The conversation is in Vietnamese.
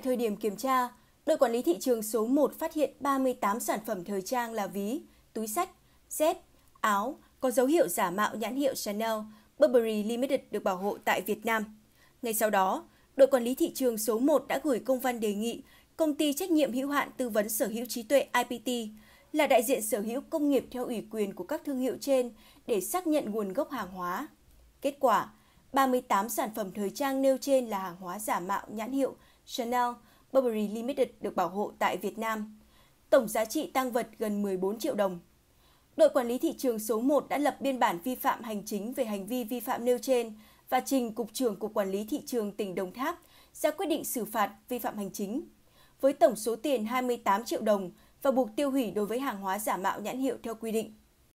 Tại thời điểm kiểm tra, đội quản lý thị trường số 1 phát hiện 38 sản phẩm thời trang là ví, túi sách, dép, áo có dấu hiệu giả mạo nhãn hiệu Chanel, Burberry Limited được bảo hộ tại Việt Nam. Ngay sau đó, đội quản lý thị trường số 1 đã gửi công văn đề nghị công ty trách nhiệm hữu hạn tư vấn sở hữu trí tuệ IPT là đại diện sở hữu công nghiệp theo ủy quyền của các thương hiệu trên để xác nhận nguồn gốc hàng hóa. Kết quả, 38 sản phẩm thời trang nêu trên là hàng hóa giả mạo nhãn hiệu Chanel, Burberry Limited được bảo hộ tại Việt Nam. Tổng giá trị tăng vật gần 14 triệu đồng. Đội quản lý thị trường số 1 đã lập biên bản vi phạm hành chính về hành vi vi phạm nêu trên và trình Cục trưởng Cục Quản lý Thị trường tỉnh Đồng Tháp ra quyết định xử phạt vi phạm hành chính với tổng số tiền 28 triệu đồng và buộc tiêu hủy đối với hàng hóa giả mạo nhãn hiệu theo quy định.